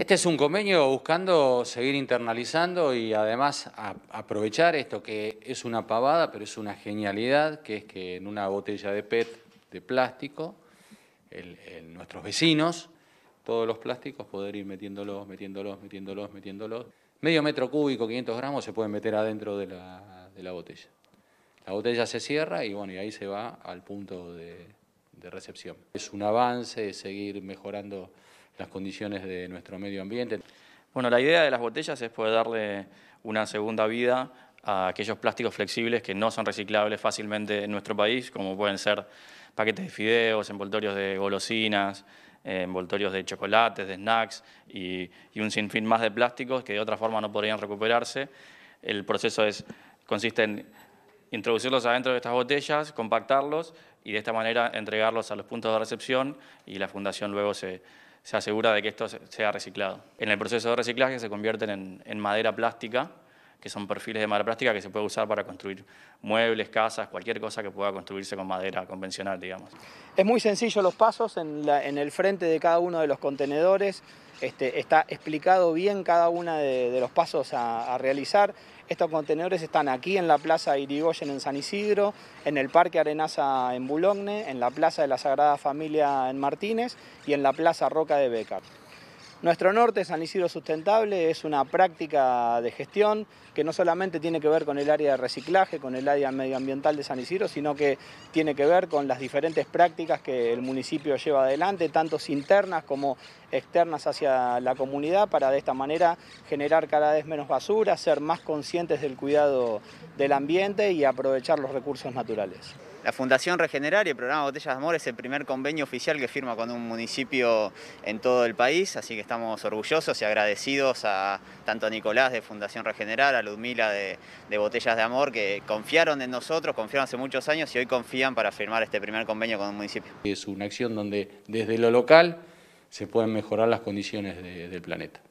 Este es un convenio buscando seguir internalizando y además aprovechar esto que es una pavada, pero es una genialidad, que es que en una botella de PET de plástico, nuestros vecinos, todos los plásticos, poder ir metiéndolos, metiéndolos, metiéndolos, metiéndolos. Medio metro cúbico, 500 gramos, se puede meter adentro de la, botella. La botella se cierra y bueno, y ahí se va al punto de, recepción. Es un avance, seguir mejorando las condiciones de nuestro medio ambiente. Bueno, la idea de las botellas es poder darle una segunda vida a aquellos plásticos flexibles que no son reciclables fácilmente en nuestro país, como pueden ser paquetes de fideos, envoltorios de golosinas, eh, envoltorios de chocolates, de snacks y, un sinfín más de plásticos que de otra forma no podrían recuperarse. El proceso es, consiste en introducirlos adentro de estas botellas, compactarlos y de esta manera entregarlos a los puntos de recepción y la fundación luego se, se asegura de que esto sea reciclado. En el proceso de reciclaje se convierten en, madera plástica, que son perfiles de madera plástica que se puede usar para construir muebles, casas, cualquier cosa que pueda construirse con madera convencional, digamos. Es muy sencillo los pasos, en, el frente de cada uno de los contenedores este, está explicado bien cada uno de, los pasos a realizar. Estos contenedores están aquí en la Plaza Irigoyen en San Isidro, en el Parque Arenaza en Bulogne, en la Plaza de la Sagrada Familia en Martínez y en la Plaza Roca de Becar. Nuestro norte, San Isidro Sustentable, es una práctica de gestión que no solamente tiene que ver con el área de reciclaje, con el área medioambiental de San Isidro, sino que tiene que ver con las diferentes prácticas que el municipio lleva adelante, tanto internas como externas hacia la comunidad, para de esta manera generar cada vez menos basura, ser más conscientes del cuidado del ambiente y aprovechar los recursos naturales. La Fundación Regenerar y el programa Botellas de Amor es el primer convenio oficial que firma con un municipio en todo el país, así que estamos orgullosos y agradecidos a tanto a Nicolás de Fundación Regenerar, a Ludmila de, Botellas de Amor, que confiaron en nosotros, confiaron hace muchos años y hoy confían para firmar este primer convenio con un municipio. Es una acción donde desde lo local se pueden mejorar las condiciones del planeta.